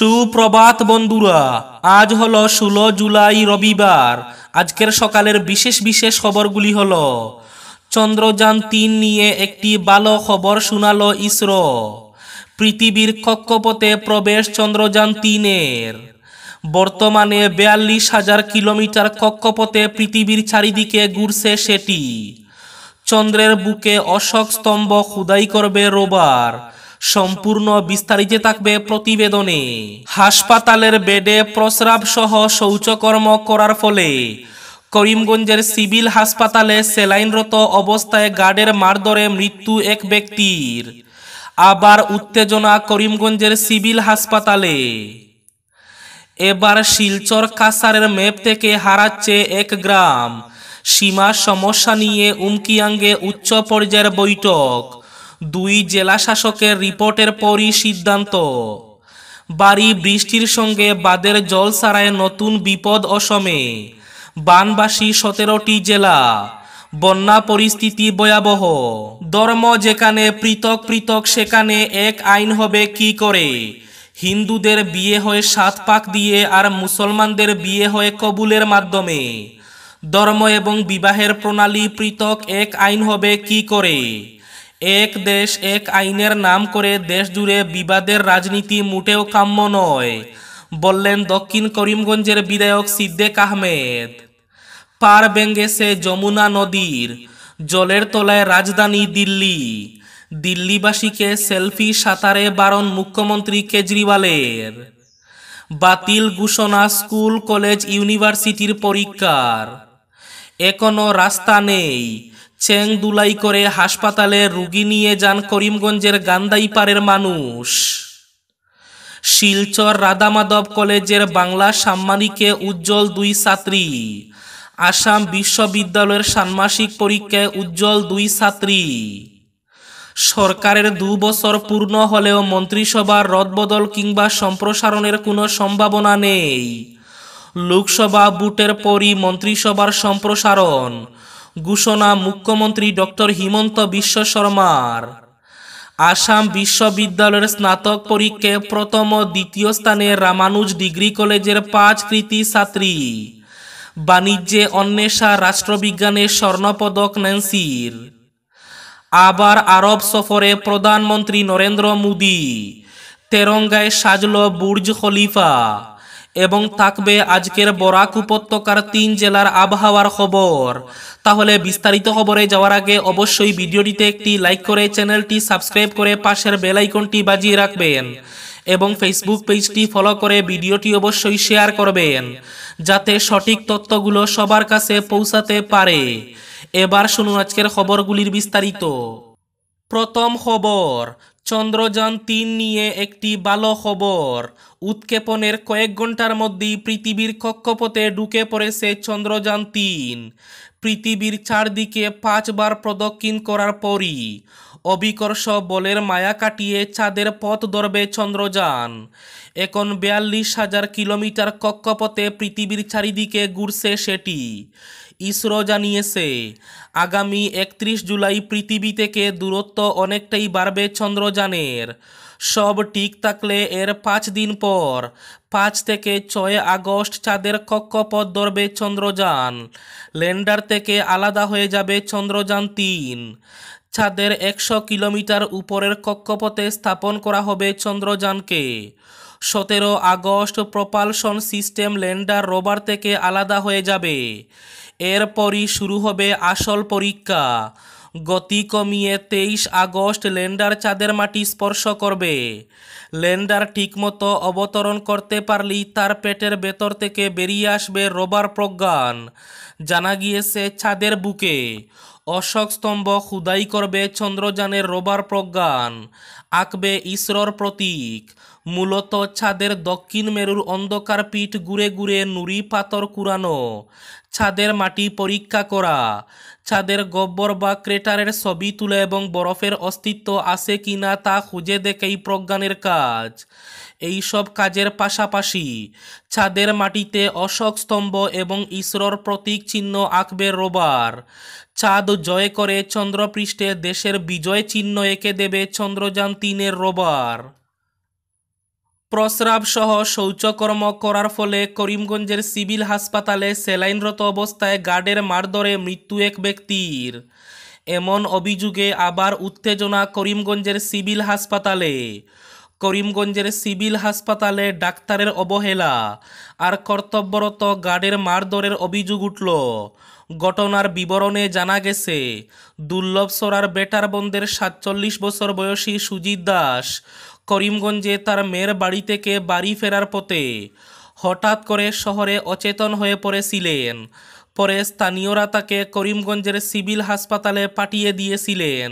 সুপ্রভাত বন্ধুরা আজ হলো ষোলো জুলাই রবিবার আজকের সকালের বিশেষ বিশেষ খবরগুলি হল চন্দ্রযান তিন নিয়ে একটি ভালো খবর শোনাল ইসরো পৃথিবীর কক্ষপথে প্রবেশ চন্দ্রযান তিনের বর্তমানে বিয়াল্লিশ হাজার কিলোমিটার কক্ষপথে পৃথিবীর চারিদিকে ঘুরছে সেটি চন্দ্রের বুকে অশোক স্তম্ভ খুদাই করবে রোবার সম্পূর্ণ বিস্তারিত থাকবে প্রতিবেদনে হাসপাতালের বেডে প্রস্রাব সহ শৌচকর্ম করার ফলে করিমগঞ্জের সিভিল হাসপাতালে সেলাইনরত অবস্থায় গার্ডের মারধরে মৃত্যু এক ব্যক্তির আবার উত্তেজনা করিমগঞ্জের সিভিল হাসপাতালে এবার শিলচর কাসারের মেপ থেকে হারাচ্ছে এক গ্রাম সীমা সমস্যা নিয়ে উমকিয়াঙ্গে উচ্চ পর্যায়ের বৈঠক দুই জেলা শাসকের রিপোর্টের পরই সিদ্ধান্ত বাড়ি বৃষ্টির সঙ্গে বাদের জল ছাড়ায় নতুন বিপদ অসমে বানবাসী সতেরোটি জেলা বন্যা পরিস্থিতি ভয়াবহ ধর্ম যেখানে পৃথক পৃথক সেখানে এক আইন হবে কি করে হিন্দুদের বিয়ে হয় সাত পাক দিয়ে আর মুসলমানদের বিয়ে হয় কবুলের মাধ্যমে ধর্ম এবং বিবাহের প্রণালী পৃথক এক আইন হবে কি করে এক দেশ এক আইনের নাম করে দেশ জুড়ে বিবাদের রাজনীতি মোটেও কাম্য নয় বললেন দক্ষিণ করিমগঞ্জের বিধায়ক সিদ্দেক আহমেদ পার বেঙ্গেছে যমুনা নদীর জলের তলায় রাজধানী দিল্লি দিল্লিবাসীকে সেলফি সাঁতারে বারণ মুখ্যমন্ত্রী কেজরিওয়ালের বাতিল ঘোষণা স্কুল কলেজ ইউনিভার্সিটির পরীক্ষার এখনও রাস্তা নেই চেং দুলাই করে হাসপাতালে রুগী নিয়ে যান করিমগঞ্জের গান্দাইপাড়ের মানুষ শিলচর রাধামাধব কলেজের বাংলা সাম্মানিকে উজ্জ্বল দুই ছাত্রী আসাম বিশ্ববিদ্যালয়ের ষান্মাসিক পরীক্ষায় উজ্জ্বল দুই ছাত্রী সরকারের দু বছর পূর্ণ হলেও মন্ত্রিসভার রদবদল কিংবা সম্প্রসারণের কোনো সম্ভাবনা নেই লোকসভা বুটের পরই মন্ত্রিসভার সম্প্রসারণ ঘোষণা মুখ্যমন্ত্রী ডক্টর হিমন্ত বিশ্ব শর্মার আসাম বিশ্ববিদ্যালয়ের স্নাতক পরীক্ষায় প্রথম ও দ্বিতীয় স্থানে রামানুজ ডিগ্রি কলেজের পাঁচ কৃতি ছাত্রী বাণিজ্যে অন্বেষা রাষ্ট্রবিজ্ঞানে স্বর্ণপদক ন্যান্সির আবার আরব সফরে প্রধানমন্ত্রী নরেন্দ্র মোদী তেরঙ্গায় সাজল বুর্জ খলিফা এবং থাকবে আজকের বরাক উপত্যকার তিন জেলার আবহাওয়ার খবর তাহলে বিস্তারিত খবরে যাওয়ার আগে অবশ্যই ভিডিওটিতে একটি লাইক করে চ্যানেলটি সাবস্ক্রাইব করে পাশের বেলাইকনটি বাজিয়ে রাখবেন এবং ফেসবুক পেজটি ফলো করে ভিডিওটি অবশ্যই শেয়ার করবেন যাতে সঠিক তথ্যগুলো সবার কাছে পৌঁছাতে পারে এবার শুনুন আজকের খবরগুলির বিস্তারিত প্রথম খবর চন্দ্রযান তিন নিয়ে একটি ভালো খবর উৎক্ষেপণের কয়েক ঘন্টার মধ্যেই পৃথিবীর কক্ষপথে ঢুকে পড়েছে চন্দ্রযান তিন পৃথিবীর চারদিকে পাঁচবার প্রদক্ষিণ করার পরই অবিকর্ষ বলের মায়া কাটিয়ে চাঁদের পথ ধরবে চন্দ্রযান এখন বিয়াল্লিশ হাজার কিলোমিটার কক্ষপথে পৃথিবীর চারিদিকে ঘুরছে সেটি ইসরো জানিয়েছে আগামী একত্রিশ জুলাই পৃথিবী থেকে দূরত্ব অনেকটাই বাড়বে চন্দ্রযানের সব ঠিক থাকলে এর পাঁচ দিন পর পাঁচ থেকে ছয় আগস্ট চাঁদের কক্ষপথ ধরবে চন্দ্রযান ল্যান্ডার থেকে আলাদা হয়ে যাবে চন্দ্রযান তিন চাঁদের একশো কিলোমিটার উপরের কক্ষপথে স্থাপন করা হবে চন্দ্রযানকে সতেরো আগস্ট প্রপালশন সিস্টেম ল্যান্ডার রোবার থেকে আলাদা হয়ে যাবে এরপরই শুরু হবে আসল পরীক্ষা গতি কমিয়ে তেইশ আগস্ট ল্যান্ডার চাঁদের মাটি স্পর্শ করবে ল্যান্ডার ঠিকমতো অবতরণ করতে পারলেই তার পেটের ভেতর থেকে বেরিয়ে আসবে রোবার প্রজ্ঞান জানা গিয়েছে ছাদের বুকে অশোক স্তম্ভ খুদাই করবে চন্দ্রযানের রোবার প্রজ্ঞান আঁকবে ইসরোর প্রতীক মূলত ছাদের দক্ষিণ মেরুর অন্ধকার পিঠ ঘুরে ঘুরে নুড়ি পাথর কুড়ানো ছাদের মাটি পরীক্ষা করা ছাদের গব্বর বা ক্রেটারের ছবি তুলে এবং বরফের অস্তিত্ব আছে কি না তা খুঁজে দেখেই প্রজ্ঞানের কাজ এই সব কাজের পাশাপাশি ছাদের মাটিতে অশোক স্তম্ভ এবং ইসরোর প্রতীক চিহ্ন আঁকবে রোবার চাঁদ জয় করে চন্দ্রপৃষ্ঠে দেশের বিজয় চিহ্ন এঁকে দেবে চন্দ্রযান তিনের রোবার প্রস্রাবসহ শৌচকর্ম করার ফলে করিমগঞ্জের সিভিল হাসপাতালে সেলাইনরত অবস্থায় গার্ডের মারধরে মৃত্যু এক ব্যক্তির এমন অভিযোগে আবার উত্তেজনা করিমগঞ্জের সিভিল হাসপাতালে করিমগঞ্জের সিভিল হাসপাতালে ডাক্তারের অবহেলা আর কর্তব্যরত গার্ডের মারধরের অভিযোগ উঠল ঘটনার বিবরণে জানা গেছে দুর্লভ সরার বেটার বন্ধের সাতচল্লিশ বছর বয়সী সুজিত দাস করিমগঞ্জে তার মেয়ের বাড়ি থেকে বাড়ি ফেরার পথে হঠাৎ করে শহরে অচেতন হয়ে পড়েছিলেন পরে স্থানীয়রা তাকে করিমগঞ্জের সিভিল হাসপাতালে পাঠিয়ে দিয়েছিলেন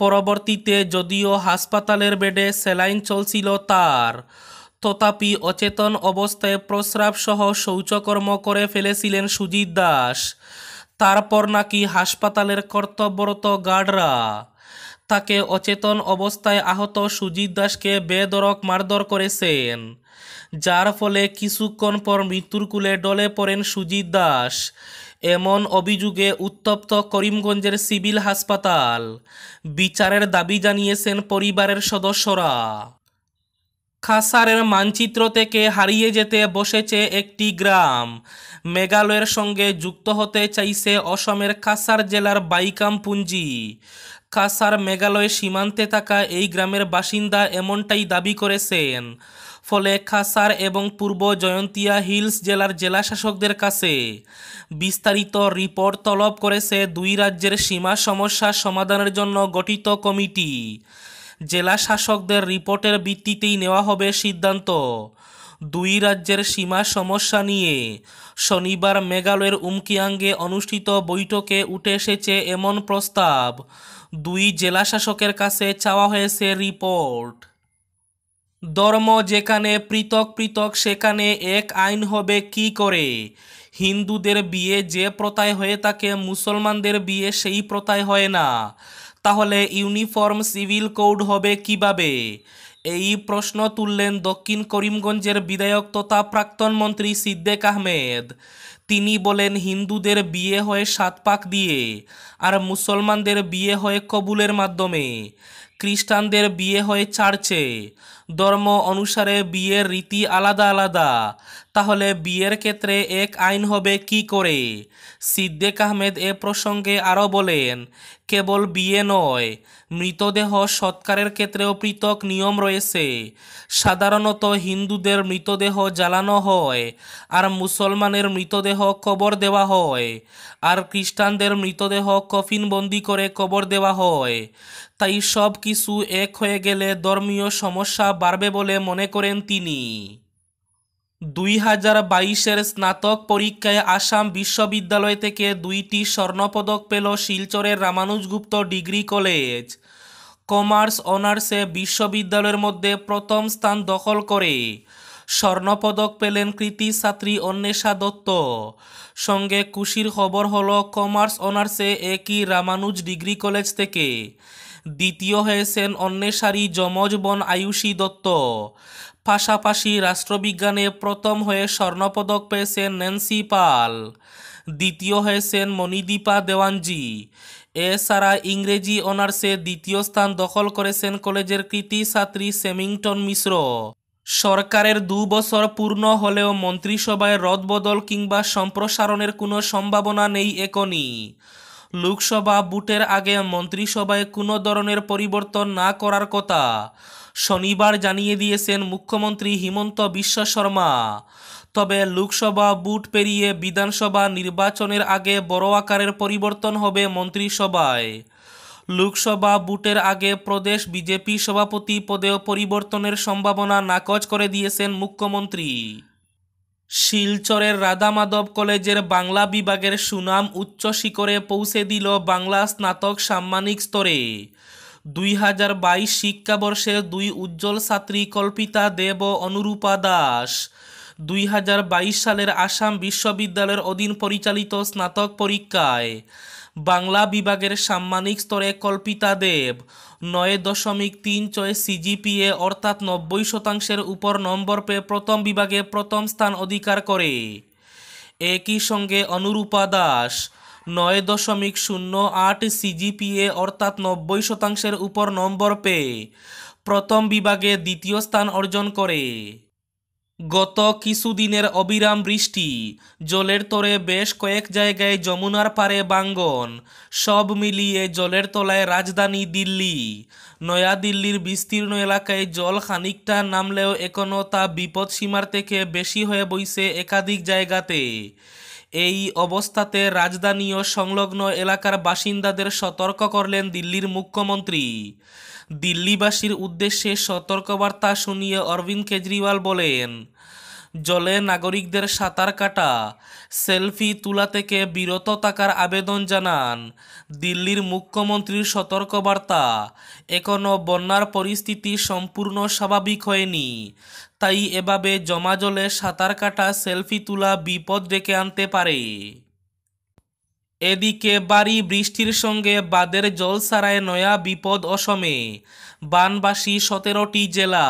পরবর্তীতে যদিও হাসপাতালের বেডে সেলাইন চলছিল তার তথাপি অচেতন অবস্থায় প্রস্রাবসহ শৌচকর্ম করে ফেলেছিলেন সুজিত দাস তারপর নাকি হাসপাতালের কর্তব্যরত গার্ডরা তাকে অচেতন অবস্থায় আহত সুজিত দাসকে বেদরক মারধর করেছেন যার ফলে কিছুক্ষণ পর মৃত্যুর কুলে ডলে পড়েন সুজিত দাস এমন অভিযোগে উত্তপ্ত করিমগঞ্জের সিভিল হাসপাতাল বিচারের দাবি জানিয়েছেন পরিবারের সদস্যরা খাসারের মানচিত্র থেকে হারিয়ে যেতে বসেছে একটি গ্রাম মেঘালয়ের সঙ্গে যুক্ত হতে চাইছে অসমের খাসার জেলার বাইকামপুঞ্জি কাসার মেঘালয় সীমান্তে থাকা এই গ্রামের বাসিন্দা এমনটাই দাবি করেছেন ফলে খাসার এবং পূর্ব জয়ন্তিয়া হিলস জেলার জেলাশাসকদের কাছে বিস্তারিত রিপোর্ট তলব করেছে দুই রাজ্যের সীমা সমস্যা সমাধানের জন্য গঠিত কমিটি জেলা শাসকদের রিপোর্টের ভিত্তিতেই নেওয়া হবে সিদ্ধান্ত দুই রাজ্যের সীমা সমস্যা নিয়ে শনিবার মেঘালয়ের উমকিয়াঙ্গে অনুষ্ঠিত বৈঠকে উঠে এসেছে এমন প্রস্তাব দুই জেলা শাসকের কাছে চাওয়া হয়েছে রিপোর্ট ধর্ম যেখানে পৃথক পৃথক সেখানে এক আইন হবে কি করে হিন্দুদের বিয়ে যে প্রথায় হয়ে থাকে মুসলমানদের বিয়ে সেই প্রথায় হয় না তাহলে ইউনিফর্ম সিভিল কোড হবে কিভাবে এই প্রশ্ন তুললেন দক্ষিণ করিমগঞ্জের বিধায়ক তথা প্রাক্তন মন্ত্রী সিদ্দেক আহমেদ তিনি বলেন হিন্দুদের বিয়ে হয় সাত পাক দিয়ে আর মুসলমানদের বিয়ে হয় কবুলের মাধ্যমে খ্রিস্টানদের বিয়ে হয় চার্চে ধর্ম অনুসারে বিয়ের রীতি আলাদা আলাদা তাহলে বিয়ের ক্ষেত্রে এক আইন হবে কি করে সিদ্দেক আহমেদ এ প্রসঙ্গে আরও বলেন কেবল বিয়ে নয় মৃতদেহ সৎকারের ক্ষেত্রেও পৃথক নিয়ম রয়েছে সাধারণত হিন্দুদের মৃতদেহ জ্বালানো হয় আর মুসলমানের মৃতদেহ কবর দেওয়া হয় আর খ্রিস্টানদের মৃতদেহ কফিনবন্দি করে কবর দেওয়া হয় তাই সব কিছু এক হয়ে গেলে ধর্মীয় সমস্যা বাড়বে বলে মনে করেন তিনি দুই হাজার বাইশের স্নাতক পরীক্ষায় আসাম বিশ্ববিদ্যালয় থেকে দুইটি স্বর্ণপদক পেল শিলচরের রামানুজগুপ্ত ডিগ্রি কলেজ কমার্স অনার্সে বিশ্ববিদ্যালয়ের মধ্যে প্রথম স্থান দখল করে স্বর্ণপদক পেলেন কৃতি ছাত্রী অন্বেষা দত্ত সঙ্গে খুশির খবর হলো কমার্স অনার্সে একই রামানুজ ডিগ্রি কলেজ থেকে দ্বিতীয় হয়েছেন অন্বেষারী যমজ বন আয়ুষী দত্ত পাশাপাশি রাষ্ট্রবিজ্ঞানে প্রথম হয়ে স্বর্ণপদক পেয়েছেন ন্যান্সি পাল দ্বিতীয় হয়েছেন মণিদীপা দেওয়ানজি এছাড়া ইংরেজি অনার্সে দ্বিতীয় স্থান দখল করেছেন কলেজের কৃতি ছাত্রী সেমিংটন মিশ্র সরকারের দু বছর পূর্ণ হলেও মন্ত্রিসভায় রদবদল কিংবা সম্প্রসারণের কোনো সম্ভাবনা নেই এখনই লোকসভা ভোটের আগে মন্ত্রিসভায় কোনো ধরনের পরিবর্তন না করার কথা শনিবার জানিয়ে দিয়েছেন মুখ্যমন্ত্রী হিমন্ত বিশ্ব শর্মা তবে লোকসভা বুট পেরিয়ে বিধানসভা নির্বাচনের আগে বড় আকারের পরিবর্তন হবে মন্ত্রিসভায় লোকসভা বুটের আগে প্রদেশ বিজেপি সভাপতি পদেও পরিবর্তনের সম্ভাবনা নাকচ করে দিয়েছেন মুখ্যমন্ত্রী শিলচরের রাধা মাধব কলেজের বাংলা বিভাগের সুনাম উচ্চ শিখরে পৌঁছে দিল বাংলা স্নাতক সাম্মানিক স্তরে দুই হাজার বাইশ শিক্ষাবর্ষের দুই উজ্জ্বল ছাত্রী কল্পিতা দেব অনুরূপা দাস দুই হাজার বাইশ সালের আসাম বিশ্ববিদ্যালয়ের অধীন পরিচালিত স্নাতক পরীক্ষায় বাংলা বিভাগের সাম্মানিক স্তরে কল্পিতা দেব নয় দশমিক তিন ছয় সিজিপিএ অর্থাৎ নব্বই শতাংশের উপর নম্বর পেয়ে প্রথম বিভাগে প্রথম স্থান অধিকার করে একই সঙ্গে অনুরূপা দাস নয় দশমিক শূন্য আট সিজিপিএ অর্থাৎ নব্বই শতাংশের উপর নম্বর পেয়ে প্রথম বিভাগে দ্বিতীয় স্থান অর্জন করে গত কিছুদিনের অবিরাম বৃষ্টি জলের তরে বেশ কয়েক জায়গায় যমুনার পারে বাঙ্গন সব মিলিয়ে জলের তলায় রাজধানী দিল্লি নয়াদিল্লির বিস্তীর্ণ এলাকায় জল খানিকটা নামলেও এখনও তা বিপদসীমার থেকে বেশি হয়ে বইছে একাধিক জায়গাতে এই অবস্থাতে রাজধানী ও সংলগ্ন এলাকার বাসিন্দাদের সতর্ক করলেন দিল্লির মুখ্যমন্ত্রী দিল্লিবাসীর উদ্দেশ্যে সতর্কবার্তা শুনিয়ে অরবিন্দ কেজরিওয়াল বলেন জলে নাগরিকদের সাঁতার কাটা সেলফি তোলা থেকে বিরত থাকার আবেদন জানান দিল্লির মুখ্যমন্ত্রীর সতর্কবার্তা এখনও বন্যার পরিস্থিতি সম্পূর্ণ স্বাভাবিক হয়নি তাই এভাবে জমা জলে সাঁতার কাটা সেলফি তোলা বিপদ ডেকে আনতে পারে এদিকে বাড়ি বৃষ্টির সঙ্গে বাদের জল ছাড়ায় নয়া বিপদ অসমে বানবাসী সতেরোটি জেলা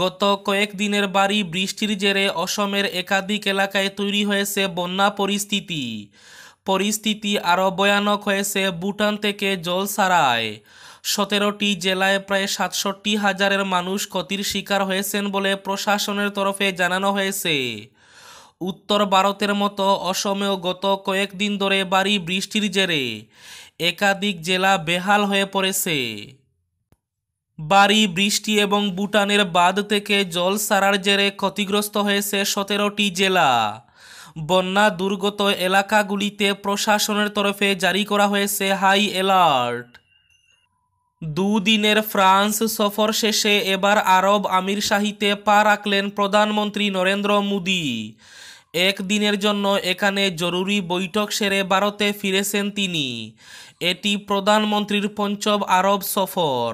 গত কয়েকদিনের বাড়ি বৃষ্টির জেরে অসমের একাধিক এলাকায় তৈরি হয়েছে বন্যা পরিস্থিতি পরিস্থিতি আরও ভয়ানক হয়েছে ভুটান থেকে জল ছাড়ায় সতেরোটি জেলায় প্রায় সাতষট্টি হাজারের মানুষ ক্ষতির শিকার হয়েছেন বলে প্রশাসনের তরফে জানানো হয়েছে উত্তর ভারতের মতো অসমেও গত কয়েকদিন ধরে বাড়ি বৃষ্টির জেরে একাধিক জেলা বেহাল হয়ে পড়েছে বাড়ি বৃষ্টি এবং ভুটানের বাঁধ থেকে জল সারার জেরে ক্ষতিগ্রস্ত হয়েছে সতেরোটি জেলা বন্যা দুর্গত এলাকাগুলিতে প্রশাসনের তরফে জারি করা হয়েছে হাই অ্যালার্ট দুদিনের ফ্রান্স সফর শেষে এবার আরব আমিরশাহিতে পা রাখলেন প্রধানমন্ত্রী নরেন্দ্র মোদী একদিনের জন্য এখানে জরুরি বৈঠক সেরে ভারতে ফিরেছেন তিনি এটি প্রধানমন্ত্রীর পঞ্চম আরব সফর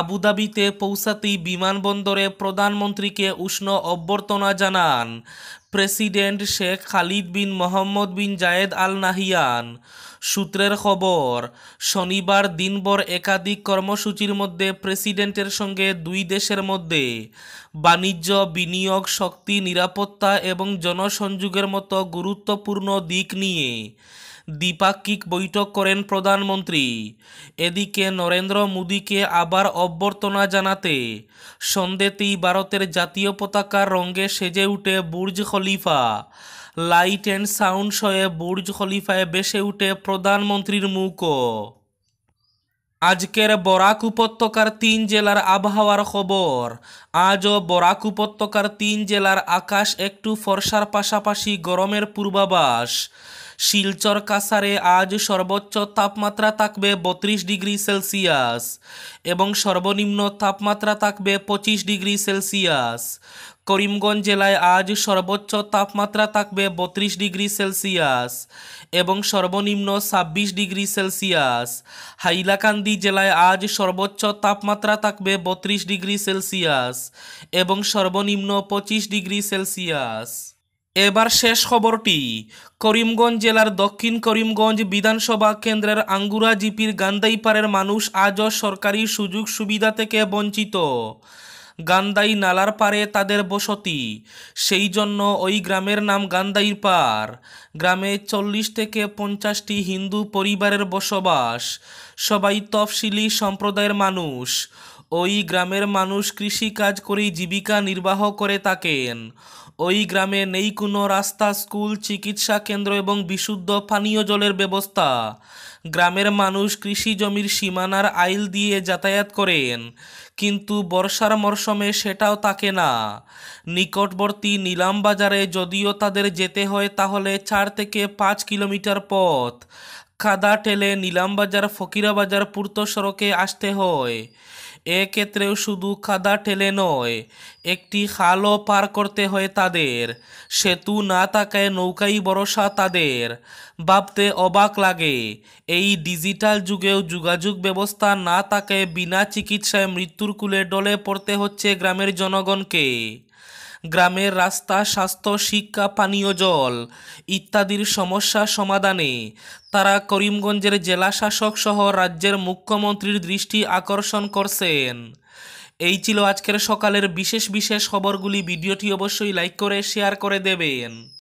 আবুধাবিতে পৌঁছাতেই বিমানবন্দরে প্রধানমন্ত্রীকে উষ্ণ অভ্যর্থনা জানান president Sheikh Khalid bin Mohamed bin Zayed Al Nahyan সূত্রের খবর শনিবার দিনভর একাধিক কর্মসূচির মধ্যে প্রেসিডেন্টের সঙ্গে দুই দেশের মধ্যে বাণিজ্য বিনিয়োগ শক্তি নিরাপত্তা এবং জনসংযোগের মতো গুরুত্বপূর্ণ দিক নিয়ে দ্বিপাক্ষিক বৈঠক করেন প্রধানমন্ত্রী এদিকে নরেন্দ্র মোদীকে আবার অভ্যর্থনা জানাতে সন্ধ্যেতেই ভারতের জাতীয় পতাকার রঙে সেজে উঠে Burj Khalifa light and sound শয়ে বুর্জ খলিফায় বেসে উঠে প্রধানমন্ত্রীর মুখও আজকের বরাক উপত্যকার তিন জেলার আবহাওয়ার খবর আজও বরাক উপত্যকার তিন জেলার আকাশ একটু ফর্সার পাশাপাশি গরমের পূর্বাভাস শিলচর কাসারে আজ সর্বোচ্চ তাপমাত্রা থাকবে বত্রিশ ডিগ্রি সেলসিয়াস এবং সর্বনিম্ন তাপমাত্রা থাকবে পঁচিশ ডিগ্রি সেলসিয়াস করিমগঞ্জ জেলায় আজ সর্বোচ্চ তাপমাত্রা থাকবে বত্রিশ ডিগ্রি সেলসিয়াস এবং সর্বনিম্ন ছাব্বিশ ডিগ্রি সেলসিয়াস হাইলাকান্দি জেলায় আজ সর্বোচ্চ তাপমাত্রা থাকবে বত্রিশ ডিগ্রি সেলসিয়াস এবং সর্বনিম্ন পঁচিশ ডিগ্রি সেলসিয়াস এবার শেষ খবরটি করিমগঞ্জ জেলার দক্ষিণ করিমগঞ্জ বিধানসভা কেন্দ্রের আঙ্গুরা জিপির গান্দাইপাড়ের মানুষ আজও সরকারি সুযোগ সুবিধা থেকে বঞ্চিত গান্দাই নালার পারে তাদের বসতি সেই জন্য ওই গ্রামের নাম গান্দাইর পার গ্রামে চল্লিশ থেকে পঞ্চাশটি হিন্দু পরিবারের বসবাস সবাই তফসিলি সম্প্রদায়ের মানুষ ওই গ্রামের মানুষ কৃষিকাজ করে জীবিকা নির্বাহ করে থাকেন ওই গ্রামে নেই কোনো রাস্তা স্কুল চিকিৎসা কেন্দ্র এবং বিশুদ্ধ পানীয় জলের ব্যবস্থা গ্রামের মানুষ কৃষি জমির সীমানার আইল দিয়ে যাতায়াত করেন কিন্তু বর্ষার মরশুমে সেটাও তাকে না নিকটবর্তী নিলাম বাজারে যদিও তাদের যেতে হয় তাহলে চার থেকে পাঁচ কিলোমিটার পথ খাদা টেলে নিলাম বাজার ফকিরাবাজার পূর্ত সড়কে আসতে হয় এক্ষেত্রেও শুধু কাদা ঠেলে নয় একটি খালও পার করতে হয় তাদের সেতু না থাকায় নৌকাই ভরসা তাদের ভাবতে অবাক লাগে এই ডিজিটাল যুগেও যোগাযোগ ব্যবস্থা না থাকায় বিনা চিকিৎসায় মৃত্যুর কুলে ডলে পড়তে হচ্ছে গ্রামের জনগণকে গ্রামের রাস্তা স্বাস্থ্য শিক্ষা পানীয় জল ইত্যাদির সমস্যা সমাধানে তারা করিমগঞ্জের জেলা শাসক সহ রাজ্যের মুখ্যমন্ত্রীর দৃষ্টি আকর্ষণ করছেন এই ছিল আজকের সকালের বিশেষ বিশেষ খবরগুলি ভিডিওটি অবশ্যই লাইক করে শেয়ার করে দেবেন